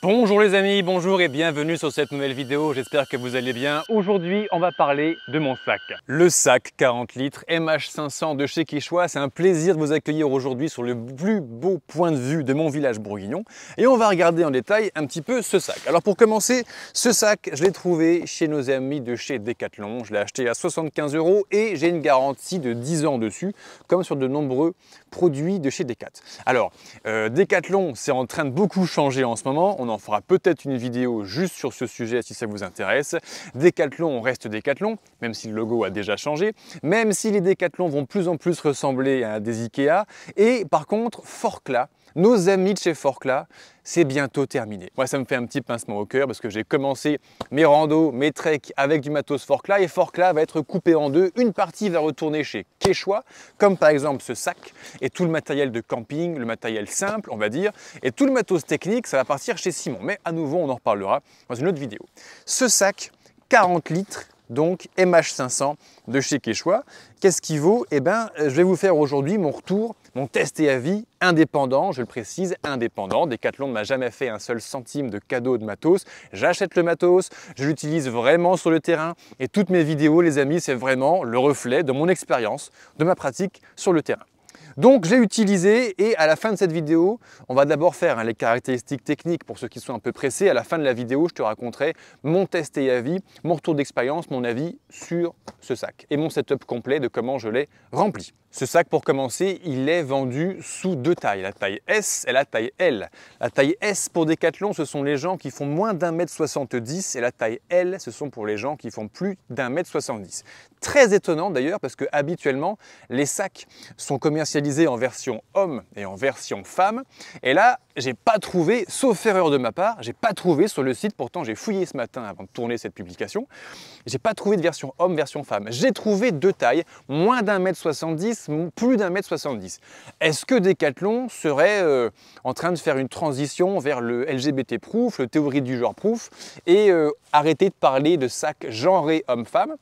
Bonjour les amis, bonjour et bienvenue sur cette nouvelle vidéo, j'espère que vous allez bien. Aujourd'hui, on va parler de mon sac. Le sac 40 litres MH500 de chez quichua c'est un plaisir de vous accueillir aujourd'hui sur le plus beau point de vue de mon village bourguignon. Et on va regarder en détail un petit peu ce sac. Alors pour commencer, ce sac, je l'ai trouvé chez nos amis de chez Decathlon. Je l'ai acheté à 75 euros et j'ai une garantie de 10 ans dessus, comme sur de nombreux produits de chez Decat. Alors, euh, Decathlon, c'est en train de beaucoup changer en ce moment on en fera peut-être une vidéo juste sur ce sujet si ça vous intéresse. Décathlon, on reste Décathlon, même si le logo a déjà changé, même si les Décathlons vont plus en plus ressembler à des Ikea. Et par contre, Forclaz, nos amis de chez Forcla, c'est bientôt terminé. Moi, ça me fait un petit pincement au cœur parce que j'ai commencé mes randos, mes treks avec du matos Forcla et Forcla va être coupé en deux. Une partie va retourner chez Quechua, comme par exemple ce sac et tout le matériel de camping, le matériel simple, on va dire, et tout le matos technique, ça va partir chez Simon. Mais à nouveau, on en reparlera dans une autre vidéo. Ce sac, 40 litres, donc MH500 de chez Quechua. Qu'est-ce qu'il vaut Eh bien, euh, je vais vous faire aujourd'hui mon retour, mon test et avis indépendant, je le précise, indépendant. Decathlon ne m'a jamais fait un seul centime de cadeau de matos. J'achète le matos, je l'utilise vraiment sur le terrain et toutes mes vidéos, les amis, c'est vraiment le reflet de mon expérience, de ma pratique sur le terrain. Donc j'ai utilisé et à la fin de cette vidéo, on va d'abord faire hein, les caractéristiques techniques pour ceux qui sont un peu pressés. À la fin de la vidéo, je te raconterai mon test et avis, mon retour d'expérience, mon avis sur ce sac et mon setup complet de comment je l'ai rempli. Ce sac, pour commencer, il est vendu sous deux tailles, la taille S et la taille L. La taille S pour Decathlon, ce sont les gens qui font moins d'un mètre 70 et la taille L, ce sont pour les gens qui font plus d'un mètre 70. Très étonnant d'ailleurs parce que habituellement, les sacs sont commercialisés en version homme et en version femme. Et là, j'ai pas trouvé, sauf erreur de ma part, j'ai pas trouvé sur le site, pourtant j'ai fouillé ce matin avant de tourner cette publication, j'ai pas trouvé de version homme, version femme. J'ai trouvé deux tailles, moins d'un mètre 70 plus d'un mètre 70. Est-ce que Decathlon serait euh, en train de faire une transition vers le LGBT proof, le théorie du genre proof, et euh, arrêter de parler de sacs genrés homme-femme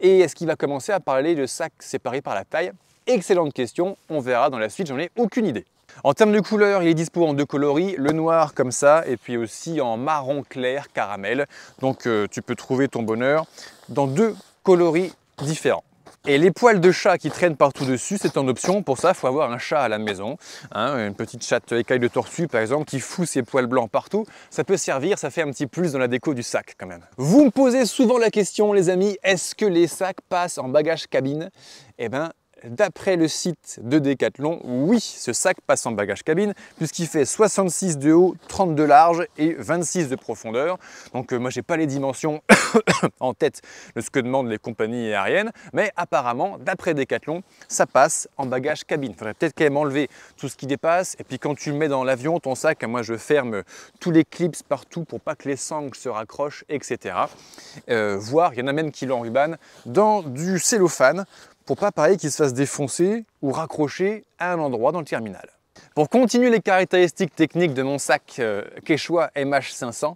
Et est-ce qu'il va commencer à parler de sacs séparés par la taille Excellente question, on verra dans la suite, j'en ai aucune idée. En termes de couleurs, il est dispo en deux coloris, le noir comme ça, et puis aussi en marron clair caramel. Donc euh, tu peux trouver ton bonheur dans deux coloris différents. Et les poils de chat qui traînent partout dessus, c'est en option. Pour ça, il faut avoir un chat à la maison. Hein, une petite chatte écaille de tortue, par exemple, qui fout ses poils blancs partout. Ça peut servir, ça fait un petit plus dans la déco du sac quand même. Vous me posez souvent la question, les amis, est-ce que les sacs passent en bagage cabine Eh ben, d'après le site de Decathlon, oui, ce sac passe en bagage cabine puisqu'il fait 66 de haut, 30 de large et 26 de profondeur. Donc moi, euh, moi j'ai pas les dimensions en tête de ce que demandent les compagnies aériennes, mais apparemment d'après Decathlon, ça passe en bagage cabine. Faudrait peut-être quand même enlever tout ce qui dépasse et puis quand tu le mets dans l'avion ton sac, moi je ferme tous les clips partout pour pas que les sangles se raccrochent, etc. Euh, voir, voire il y en a même qui l'enrubanent dans du cellophane pour pas pareil qu'il se fasse défoncer ou raccrocher à un endroit dans le terminal. Pour continuer les caractéristiques techniques de mon sac euh, Quechua MH500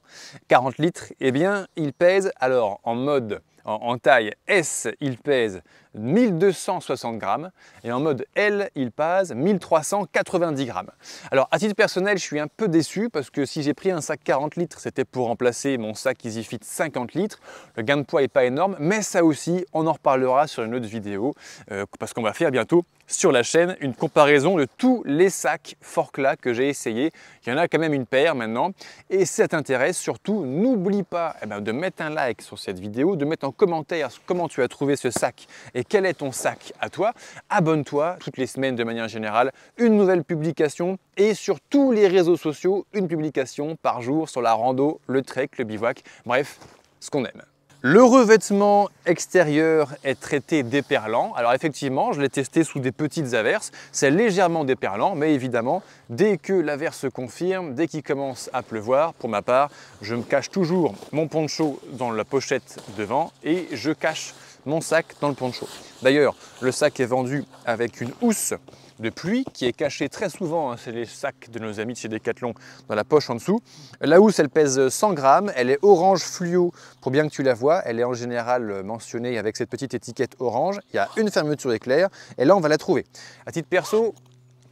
40 litres, eh bien il pèse alors en mode en taille S, il pèse 1260 grammes et en mode L, il passe 1390 grammes. Alors à titre personnel, je suis un peu déçu parce que si j'ai pris un sac 40 litres, c'était pour remplacer mon sac EasyFit 50 litres. Le gain de poids n'est pas énorme, mais ça aussi, on en reparlera sur une autre vidéo euh, parce qu'on va faire bientôt sur la chaîne une comparaison de tous les sacs Forkla que j'ai essayé. Il y en a quand même une paire maintenant. Et si ça t'intéresse, surtout, n'oublie pas eh ben, de mettre un like sur cette vidéo, de mettre en commentaire comment tu as trouvé ce sac et quel est ton sac à toi. Abonne-toi toutes les semaines de manière générale, une nouvelle publication et sur tous les réseaux sociaux, une publication par jour sur la rando, le trek, le bivouac, bref, ce qu'on aime. Le revêtement extérieur est traité déperlant. Alors effectivement, je l'ai testé sous des petites averses. C'est légèrement déperlant, mais évidemment, dès que l'averse se confirme, dès qu'il commence à pleuvoir, pour ma part, je me cache toujours mon poncho dans la pochette devant et je cache mon sac dans le poncho. D'ailleurs, le sac est vendu avec une housse de pluie qui est cachée très souvent, hein. c'est les sacs de nos amis de chez Decathlon, dans la poche en dessous. La housse, elle pèse 100 grammes, elle est orange fluo pour bien que tu la vois. Elle est en général mentionnée avec cette petite étiquette orange. Il y a une fermeture éclair et là, on va la trouver. À titre perso,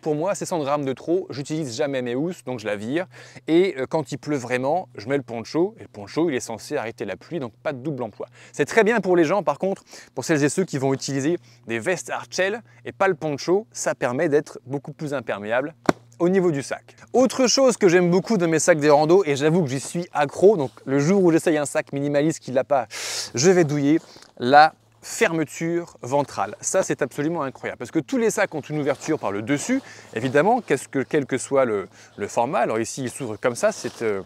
pour moi, c'est 100 grammes de trop, j'utilise jamais mes housses, donc je la vire. Et euh, quand il pleut vraiment, je mets le poncho, et le poncho, il est censé arrêter la pluie, donc pas de double emploi. C'est très bien pour les gens, par contre, pour celles et ceux qui vont utiliser des vestes Archel et pas le poncho, ça permet d'être beaucoup plus imperméable au niveau du sac. Autre chose que j'aime beaucoup de mes sacs des rando, et j'avoue que j'y suis accro, donc le jour où j'essaye un sac minimaliste qui ne l'a pas, je vais douiller, la fermeture ventrale. Ça, c'est absolument incroyable parce que tous les sacs ont une ouverture par le dessus. Évidemment, qu'est-ce que, quel que soit le, format, alors ici, il s'ouvre comme ça, c'est euh,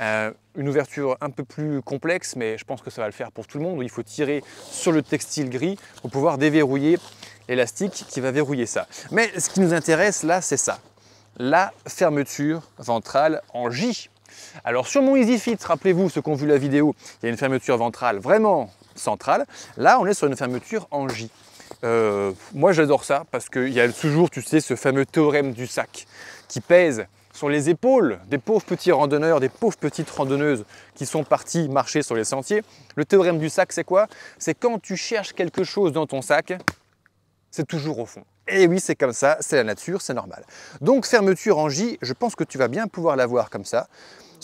euh, une ouverture un peu plus complexe, mais je pense que ça va le faire pour tout le monde. Il faut tirer sur le textile gris pour pouvoir déverrouiller l'élastique qui va verrouiller ça. Mais ce qui nous intéresse là, c'est ça. La fermeture ventrale en J. Alors sur mon EasyFit, rappelez-vous, ceux qui ont vu la vidéo, il y a une fermeture ventrale vraiment centrale. Là, on est sur une fermeture en J. Euh, moi, j'adore ça parce qu'il y a toujours, tu sais, ce fameux théorème du sac qui pèse sur les épaules des pauvres petits randonneurs, des pauvres petites randonneuses qui sont partis marcher sur les sentiers. Le théorème du sac, c'est quoi C'est quand tu cherches quelque chose dans ton sac, c'est toujours au fond. Et oui, c'est comme ça, c'est la nature, c'est normal. Donc fermeture en J, je pense que tu vas bien pouvoir l'avoir comme ça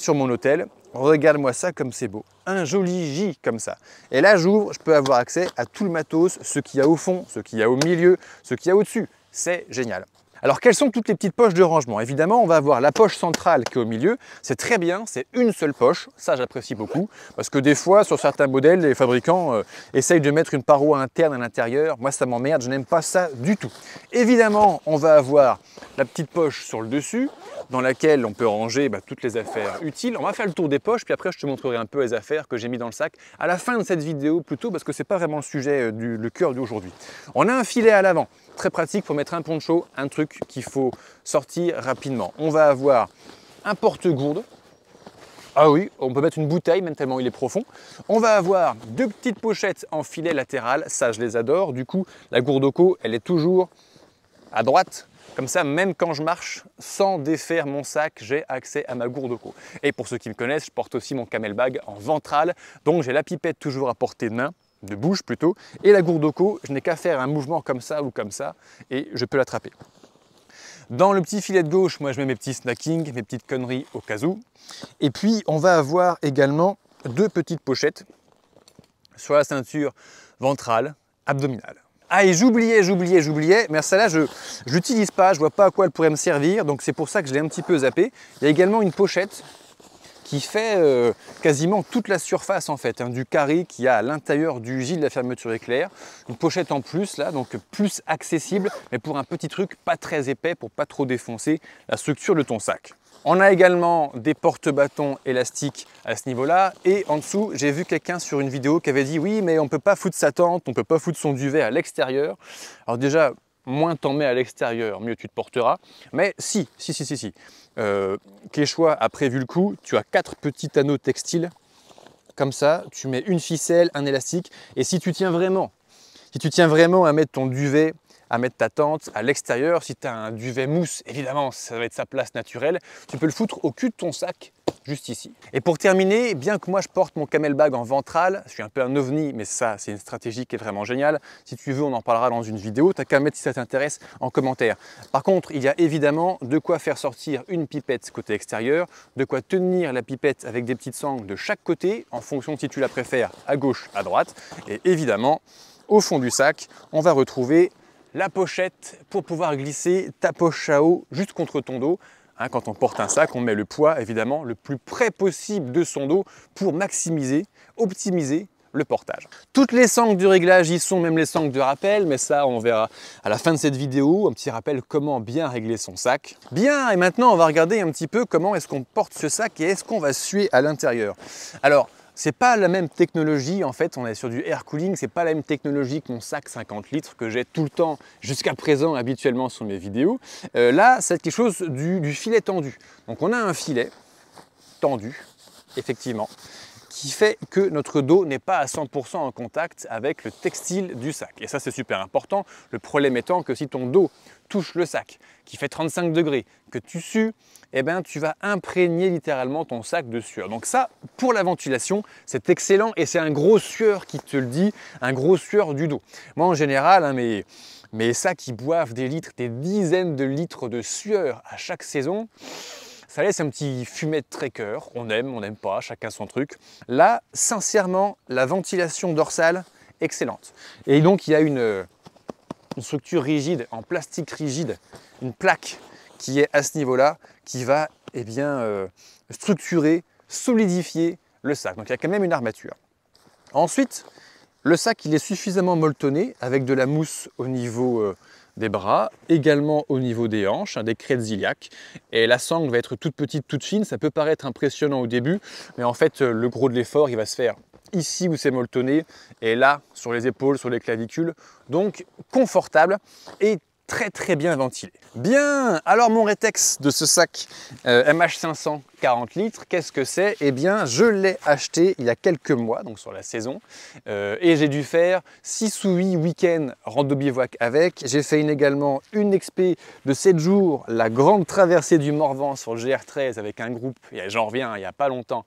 sur mon hôtel. Regarde-moi ça comme c'est beau. Un joli J comme ça. Et là, j'ouvre, je peux avoir accès à tout le matos, ce qu'il y a au fond, ce qu'il y a au milieu, ce qu'il y a au-dessus. C'est génial. Alors quelles sont toutes les petites poches de rangement Évidemment, on va avoir la poche centrale qui est au milieu. C'est très bien, c'est une seule poche. Ça, j'apprécie beaucoup parce que des fois, sur certains modèles, les fabricants euh, essayent de mettre une paroi interne à l'intérieur. Moi, ça m'emmerde, je n'aime pas ça du tout. Évidemment, on va avoir la petite poche sur le dessus dans laquelle on peut ranger bah, toutes les affaires utiles. On va faire le tour des poches, puis après, je te montrerai un peu les affaires que j'ai mis dans le sac à la fin de cette vidéo plutôt parce que ce n'est pas vraiment le sujet euh, du le cœur d'aujourd'hui. On a un filet à l'avant très pratique pour mettre un poncho, un truc qu'il faut sortir rapidement. On va avoir un porte-gourde. Ah oui, on peut mettre une bouteille, même tellement il est profond. On va avoir deux petites pochettes en filet latéral, ça je les adore. Du coup, la gourde au co, elle est toujours à droite. Comme ça, même quand je marche, sans défaire mon sac, j'ai accès à ma gourde au co. Et pour ceux qui me connaissent, je porte aussi mon camel bag en ventral, donc j'ai la pipette toujours à portée de main de bouche plutôt, et la gourde je n'ai qu'à faire un mouvement comme ça ou comme ça, et je peux l'attraper. Dans le petit filet de gauche, moi je mets mes petits snackings, mes petites conneries au cas où. Et puis on va avoir également deux petites pochettes sur la ceinture ventrale, abdominale. Ah et j'oubliais, j'oubliais, j'oubliais, mais celle-là je ne l'utilise pas, je vois pas à quoi elle pourrait me servir, donc c'est pour ça que je l'ai un petit peu zappé. Il y a également une pochette qui fait euh, quasiment toute la surface en fait, hein, du carré qui a à l'intérieur du gilet de la fermeture éclair. Une pochette en plus là, donc plus accessible, mais pour un petit truc pas très épais pour pas trop défoncer la structure de ton sac. On a également des porte-bâtons élastiques à ce niveau-là. Et en dessous, j'ai vu quelqu'un sur une vidéo qui avait dit oui, mais on ne peut pas foutre sa tente, on ne peut pas foutre son duvet à l'extérieur. Alors déjà, moins t'en mets à l'extérieur, mieux tu te porteras. Mais si, si, si, si, si. Euh, choix a prévu le coup, tu as quatre petits anneaux textiles comme ça, tu mets une ficelle, un élastique, et si tu tiens vraiment, si tu tiens vraiment à mettre ton duvet, à mettre ta tente à l'extérieur, si tu as un duvet mousse, évidemment, ça va être sa place naturelle, tu peux le foutre au cul de ton sac juste ici. Et pour terminer, bien que moi je porte mon camel bag en ventrale, je suis un peu un ovni, mais ça c'est une stratégie qui est vraiment géniale. Si tu veux, on en parlera dans une vidéo, t'as qu'à mettre si ça t'intéresse en commentaire. Par contre, il y a évidemment de quoi faire sortir une pipette côté extérieur, de quoi tenir la pipette avec des petites sangles de chaque côté, en fonction si tu la préfères à gauche, à droite, et évidemment, au fond du sac, on va retrouver la pochette pour pouvoir glisser ta poche à eau juste contre ton dos Hein, quand on porte un sac, on met le poids évidemment le plus près possible de son dos pour maximiser, optimiser le portage. Toutes les sangles du réglage y sont, même les sangles de rappel, mais ça on verra à la fin de cette vidéo, un petit rappel comment bien régler son sac. Bien, et maintenant on va regarder un petit peu comment est-ce qu'on porte ce sac et est-ce qu'on va suer à l'intérieur. Alors, c'est pas la même technologie, en fait, on est sur du air cooling, c'est pas la même technologie que mon sac 50 litres que j'ai tout le temps jusqu'à présent habituellement sur mes vidéos. Euh, là, c'est quelque chose du filet tendu. Donc on a un filet tendu, effectivement, qui fait que notre dos n'est pas à 100% en contact avec le textile du sac. Et ça, c'est super important. Le problème étant que si ton dos touche le sac, qui fait 35 degrés, que tu sues, eh ben, tu vas imprégner littéralement ton sac de sueur. Donc ça, pour la ventilation, c'est excellent et c'est un gros sueur qui te le dit, un gros sueur du dos. Moi, en général, hein, mes, mes sacs, qui boivent des litres, des dizaines de litres de sueur à chaque saison. Ça laisse un petit fumet de trekker. On aime, on n'aime pas, chacun son truc. Là, sincèrement, la ventilation dorsale, excellente. Et donc, il y a une, euh, structure rigide, en plastique rigide, une plaque qui est à ce niveau-là, qui va eh bien, euh, structurer, solidifier le sac. Donc il y a quand même une armature. Ensuite, le sac il est suffisamment molletonné avec de la mousse au niveau euh, des bras, également au niveau des hanches, hein, des crêtes iliaques. Et la sangle va être toute petite, toute fine. Ça peut paraître impressionnant au début, mais en fait, euh, le gros de l'effort, il va se faire ici où c'est molletonné et là sur les épaules, sur les clavicules. Donc confortable et très très bien ventilé. Bien, alors mon rétex de ce sac mh euh, 540 litres, qu'est-ce que c'est Eh bien, je l'ai acheté il y a quelques mois, donc sur la saison, euh, et j'ai dû faire 6 ou 8 week-ends rando bivouac avec. J'ai fait également une expé de 7 jours, la grande traversée du Morvan sur le GR13 avec un groupe, et j'en reviens hein, il n'y a pas longtemps,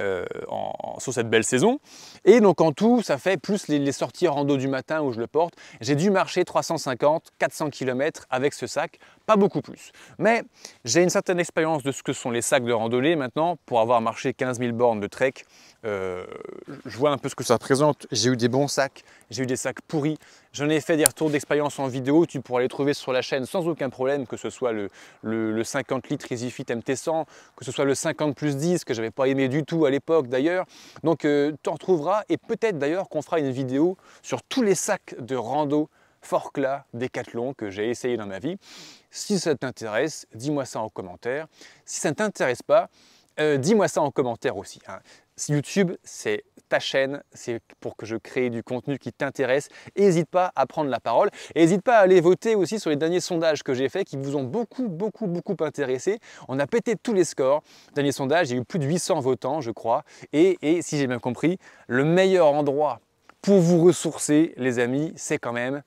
euh, en, sur cette belle saison. Et donc en tout, ça fait plus les, les sorties rando du matin où je le porte, j'ai dû marcher 350-400 km avec ce sac, pas beaucoup plus. Mais j'ai une certaine expérience de ce que sont les sacs de randonnée maintenant. Pour avoir marché 15 000 bornes de trek, euh, je vois un peu ce que ça représente. J'ai eu des bons sacs, j'ai eu des sacs pourris. J'en ai fait des retours d'expérience en vidéo. Tu pourras les trouver sur la chaîne sans aucun problème, que ce soit le, le, 50 litres EasyFit MT100, que ce soit le 50 plus 10 que j'avais pas aimé du tout à l'époque d'ailleurs. Donc euh, tu en trouveras et peut-être d'ailleurs qu'on fera une vidéo sur tous les sacs de rando Forclaz Décathlon, que j'ai essayé dans ma vie. Si ça t'intéresse, dis-moi ça en commentaire. Si ça ne t'intéresse pas, euh, dis-moi ça en commentaire aussi. Hein. YouTube, c'est ta chaîne, c'est pour que je crée du contenu qui t'intéresse. N'hésite pas à prendre la parole. N'hésite pas à aller voter aussi sur les derniers sondages que j'ai faits qui vous ont beaucoup, beaucoup, beaucoup intéressé. On a pété tous les scores. Dernier sondage, il y a eu plus de 800 votants, je crois. Et, et si j'ai bien compris, le meilleur endroit pour vous ressourcer, les amis, c'est quand même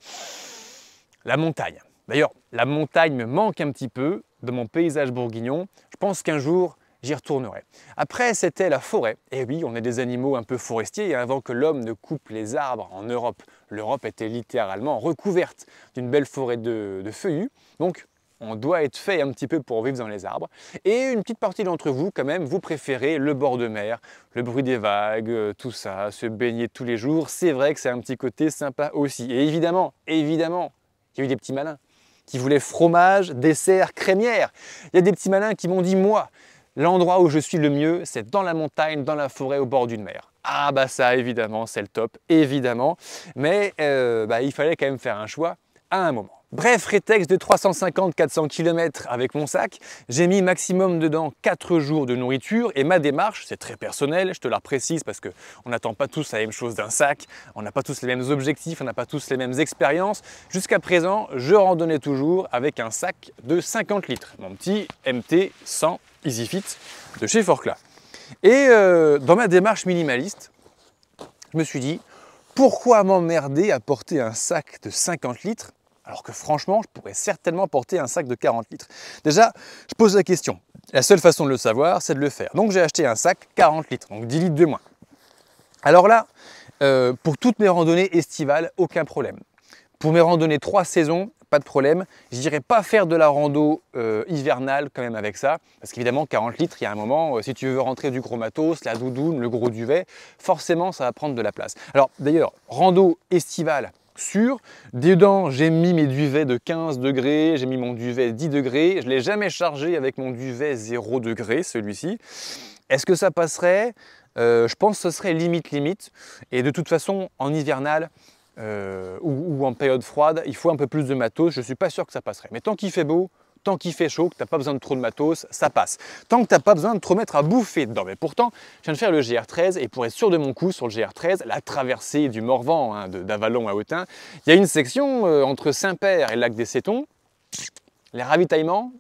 la montagne. D'ailleurs, la montagne me manque un petit peu de mon paysage bourguignon. Je pense qu'un jour, j'y retournerai. Après, c'était la forêt. Et eh oui, on est des animaux un peu forestiers. Et hein. avant que l'homme ne coupe les arbres en Europe, l'Europe était littéralement recouverte d'une belle forêt de, de feuillus. Donc, on doit être fait un petit peu pour vivre dans les arbres. Et une petite partie d'entre vous, quand même, vous préférez le bord de mer, le bruit des vagues, euh, tout ça, se baigner tous les jours. C'est vrai que c'est un petit côté sympa aussi. Et évidemment, évidemment, il y a eu des petits malins qui voulaient fromage, dessert, crémière. Il y a des petits malins qui m'ont dit, moi, l'endroit où je suis le mieux, c'est dans la montagne, dans la forêt, au bord d'une mer. Ah bah ça, évidemment, c'est le top, évidemment. Mais euh, bah, il fallait quand même faire un choix à un moment. Bref, rétex de 350-400 km avec mon sac, j'ai mis maximum dedans 4 jours de nourriture et ma démarche, c'est très personnel, je te la précise parce qu'on n'attend pas tous la même chose d'un sac, on n'a pas tous les mêmes objectifs, on n'a pas tous les mêmes expériences. Jusqu'à présent, je randonnais toujours avec un sac de 50 litres, mon petit MT 100 EasyFit de chez Forcla. Et euh, dans ma démarche minimaliste, je me suis dit, pourquoi m'emmerder à porter un sac de 50 litres alors que franchement, je pourrais certainement porter un sac de 40 litres. Déjà, je pose la question. La seule façon de le savoir, c'est de le faire. Donc j'ai acheté un sac 40 litres, donc 10 litres de moins. Alors là, euh, pour toutes mes randonnées estivales, aucun problème. Pour mes randonnées trois saisons, pas de problème. Je n'irai pas faire de la rando euh, hivernale quand même avec ça, parce qu'évidemment 40 litres, il y a un moment, euh, si tu veux rentrer du gros matos, la doudoune, le gros duvet, forcément ça va prendre de la place. Alors d'ailleurs, rando estivale, sûr, Dedans, j'ai mis mes duvets de 15 degrés, j'ai mis mon duvet 10 degrés. Je ne l'ai jamais chargé avec mon duvet 0 degré, celui-ci. Est-ce que ça passerait euh, Je pense que ce serait limite, limite. Et de toute façon, en hivernal euh, ou, ou, en période froide, il faut un peu plus de matos. Je ne suis pas sûr que ça passerait. Mais tant qu'il fait beau, tant qu'il fait chaud, que tu n'as pas besoin de trop de matos, ça passe. Tant que tu n'as pas besoin de trop mettre à bouffer dedans. Mais pourtant, je viens de faire le GR13 et pour être sûr de mon coup sur le GR13, la traversée du Morvan, hein, d'Avalon à Autun, il y a une section euh, entre Saint-Père et le lac des Sétons. Les ravitaillements,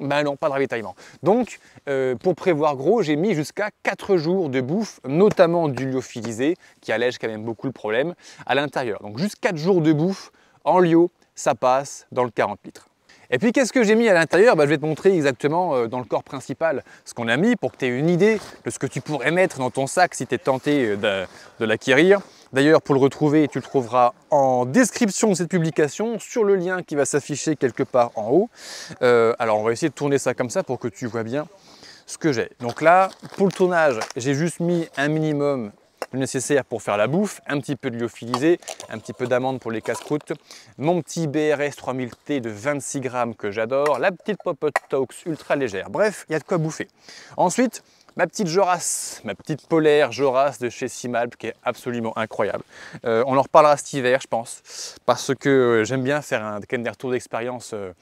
ben non, pas de ravitaillement. Donc, euh, pour prévoir gros, j'ai mis jusqu'à 4 jours de bouffe, notamment du lyophilisé, qui allège quand même beaucoup le problème, à l'intérieur. Donc, juste 4 jours de bouffe en lyo, ça passe dans le 40 litres. Et puis qu'est-ce que j'ai mis à l'intérieur bah, Je vais te montrer exactement euh, dans le corps principal ce qu'on a mis pour que tu aies une idée de ce que tu pourrais mettre dans ton sac si tu es tenté euh, de, l'acquérir. D'ailleurs, pour le retrouver, tu le trouveras en description de cette publication sur le lien qui va s'afficher quelque part en haut. Euh, alors, on va essayer de tourner ça comme ça pour que tu vois bien ce que j'ai. Donc là, pour le tournage, j'ai juste mis un minimum nécessaire pour faire la bouffe, un petit peu de lyophilisé, un petit peu d'amande pour les casse-croûtes, mon petit BRS 3000T de 26 grammes que j'adore, la petite Popot Tox ultra légère. Bref, il y a de quoi bouffer. Ensuite, ma petite Joras, ma petite polaire Joras de chez Simalp qui est absolument incroyable. Euh, on en reparlera cet hiver, je pense, parce que euh, j'aime bien faire un, des retour d'expérience. Euh,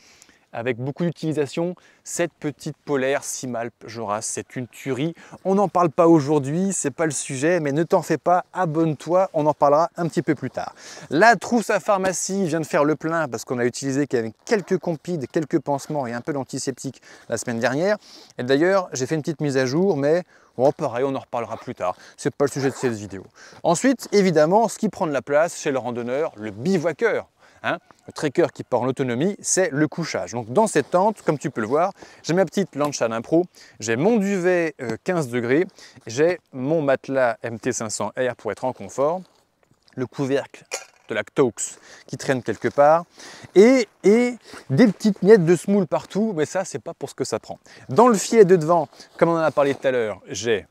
avec beaucoup d'utilisation. Cette petite polaire Simalp Joras, c'est une tuerie. On n'en parle pas aujourd'hui, c'est pas le sujet, mais ne t'en fais pas, abonne-toi, on en parlera un petit peu plus tard. La trousse à pharmacie, vient de faire le plein parce qu'on a utilisé quelques compides, quelques pansements et un peu d'antiseptique la semaine dernière. Et d'ailleurs, j'ai fait une petite mise à jour, mais Bon, oh, pareil, on en reparlera plus tard. C'est pas le sujet de cette vidéo. Ensuite, évidemment, ce qui prend de la place chez le randonneur, le bivouaqueur. Hein. Le tracker qui porte en autonomie, c'est le couchage. Donc dans cette tente, comme tu peux le voir, j'ai ma petite planche à j'ai mon duvet 15 euh, degrés, j'ai mon matelas MT500R pour être en confort, le couvercle de la ctox qui traîne quelque part, et, des petites miettes de smoule partout, mais ça, c'est pas pour ce que ça prend. Dans le filet de devant, comme on en a parlé tout à l'heure, j'ai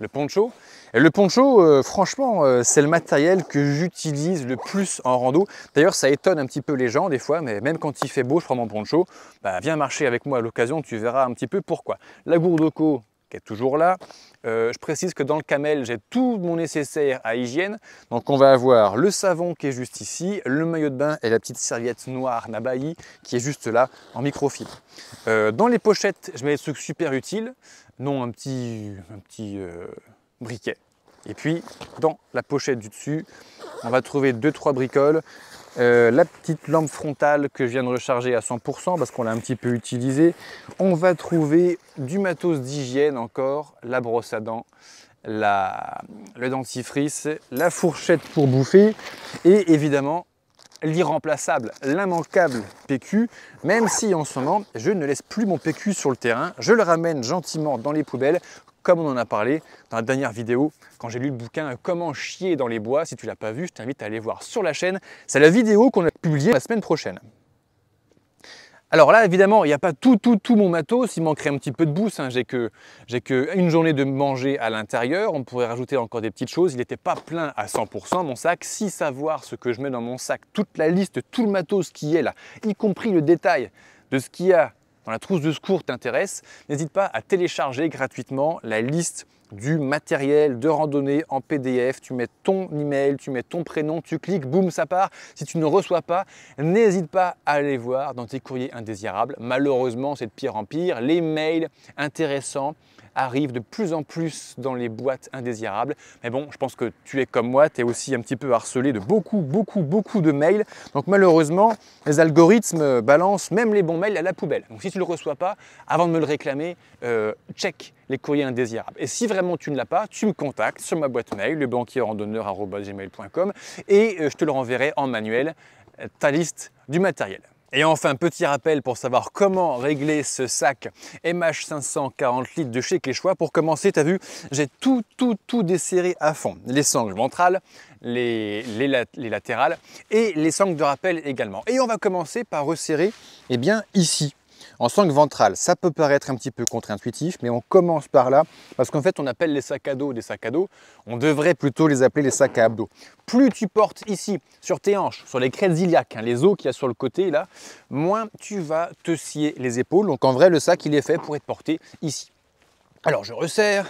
le poncho. Et le poncho, euh, franchement, euh, c'est le matériel que j'utilise le plus en rando. D'ailleurs, ça étonne un petit peu les gens des fois, mais même quand il fait beau, je prends mon poncho. Bah, viens marcher avec moi à l'occasion, tu verras un petit peu pourquoi. La gourde au co qui est toujours là. Euh, je précise que dans le camel, j'ai tout mon nécessaire à hygiène. Donc on va avoir le savon qui est juste ici, le maillot de bain et la petite serviette noire Nabahi qui est juste là en microfibre. dans les pochettes, je mets des trucs super utiles non un petit, un petit euh, briquet. Et puis dans la pochette du dessus, on va trouver deux trois bricoles. Euh, la petite lampe frontale que je viens de recharger à 100% parce qu'on l'a un petit peu utilisée. On va trouver du matos d'hygiène encore, la brosse à dents, la, le dentifrice, la fourchette pour bouffer et évidemment l'irremplaçable, l'immanquable PQ, même si en ce moment, je ne laisse plus mon PQ sur le terrain, je le ramène gentiment dans les poubelles, comme on en a parlé dans la dernière vidéo, quand j'ai lu le bouquin Comment chier dans les bois. Si tu l'as pas vu, je t'invite à aller voir sur la chaîne. C'est la vidéo qu'on a publiée la semaine prochaine. Alors là, évidemment, il n'y a pas tout, tout, tout mon matos. Il manquerait un petit peu de boost, hein. J'ai que, une journée de manger à l'intérieur. On pourrait rajouter encore des petites choses. Il n'était pas plein à 100% mon sac. Si savoir ce que je mets dans mon sac, toute la liste, tout le matos qui est là, y compris le détail de ce qu'il y a dans la trousse de secours t'intéresse, n'hésite pas à télécharger gratuitement la liste du matériel de randonnée en PDF. Tu mets ton email, tu mets ton prénom, tu cliques, boum, ça part. Si tu ne reçois pas, n'hésite pas à aller voir dans tes courriers indésirables. Malheureusement, c'est de pire en pire. Les mails intéressants arrive de plus en plus dans les boîtes indésirables. Mais bon, je pense que tu es comme moi, tu es aussi un petit peu harcelé de beaucoup, beaucoup, beaucoup de mails. Donc malheureusement, les algorithmes balancent même les bons mails à la poubelle. Donc si tu ne le reçois pas, avant de me le réclamer, euh, check les courriers indésirables. Et si vraiment tu ne l'as pas, tu me contactes sur ma boîte mail, lebanquierrandonneur.com et euh, je te le renverrai en manuel, euh, ta liste du matériel. Et enfin, petit rappel pour savoir comment régler ce sac MH540 litres de chez CLECHOIS. Pour commencer, tu as vu, j'ai tout, tout, tout desserré à fond. Les sangles ventrales, les, latérales et les sangles de rappel également. Et on va commencer par resserrer eh bien, ici. En sang ventral, ça peut paraître un petit peu contre-intuitif, mais on commence par là, parce qu'en fait, on appelle les sacs à dos des sacs à dos, on devrait plutôt les appeler les sacs à abdos. Plus tu portes ici, sur tes hanches, sur les crêtes iliaques, hein, les os qu'il y a sur le côté, là, moins tu vas te scier les épaules. Donc en vrai, le sac, il est fait pour être porté ici. Alors je resserre,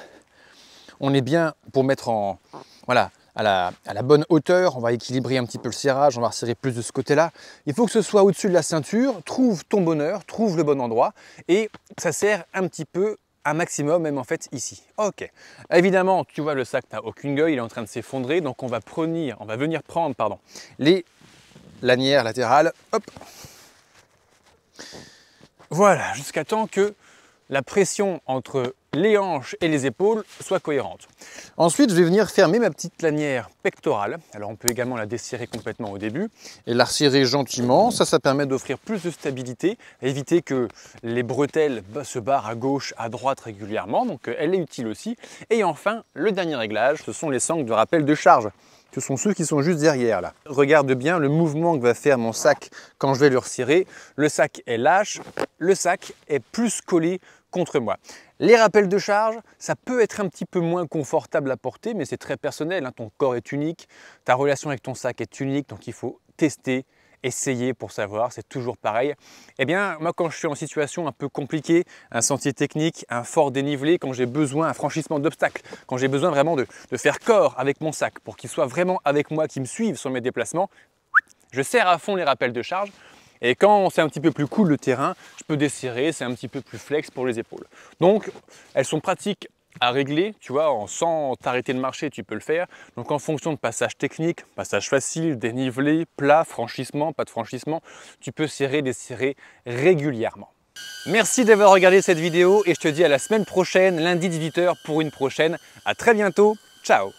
on est bien pour mettre en... Voilà, à la, bonne hauteur, on va équilibrer un petit peu le serrage, on va resserrer plus de ce côté-là. Il faut que ce soit au-dessus de la ceinture, trouve ton bonheur, trouve le bon endroit et ça sert un petit peu un maximum même en fait ici. Ok, évidemment tu vois le sac n'a aucune gueule, il est en train de s'effondrer donc on va, prenir, on va venir prendre pardon, les lanières latérales, hop, voilà, jusqu'à temps que la pression entre les hanches et les épaules soient cohérentes. Ensuite, je vais venir fermer ma petite lanière pectorale. Alors on peut également la desserrer complètement au début et la resserrer gentiment. Ça, ça permet d'offrir plus de stabilité, éviter que les bretelles se barrent à gauche, à droite régulièrement. Donc euh, elle est utile aussi. Et enfin, le dernier réglage, ce sont les sangles de rappel de charge. Ce sont ceux qui sont juste derrière là. Regarde bien le mouvement que va faire mon sac quand je vais le resserrer. Le sac est lâche, le sac est plus collé contre moi. Les rappels de charge, ça peut être un petit peu moins confortable à porter, mais c'est très personnel. Hein. Ton corps est unique, ta relation avec ton sac est unique, donc il faut tester, essayer pour savoir, c'est toujours pareil. Eh bien, moi, quand je suis en situation un peu compliquée, un sentier technique, un fort dénivelé, quand j'ai besoin, d'un franchissement d'obstacles, quand j'ai besoin vraiment de, de, faire corps avec mon sac pour qu'il soit vraiment avec moi, qu'il me suive sur mes déplacements, je serre à fond les rappels de charge et quand c'est un petit peu plus cool le terrain, je peux desserrer, c'est un petit peu plus flex pour les épaules. Donc elles sont pratiques à régler, tu vois, en, sans t'arrêter de marcher, tu peux le faire. Donc en fonction de passage technique, passage facile, dénivelé, plat, franchissement, pas de franchissement, tu peux serrer, desserrer régulièrement. Merci d'avoir regardé cette vidéo et je te dis à la semaine prochaine, lundi 18h pour une prochaine. À très bientôt, ciao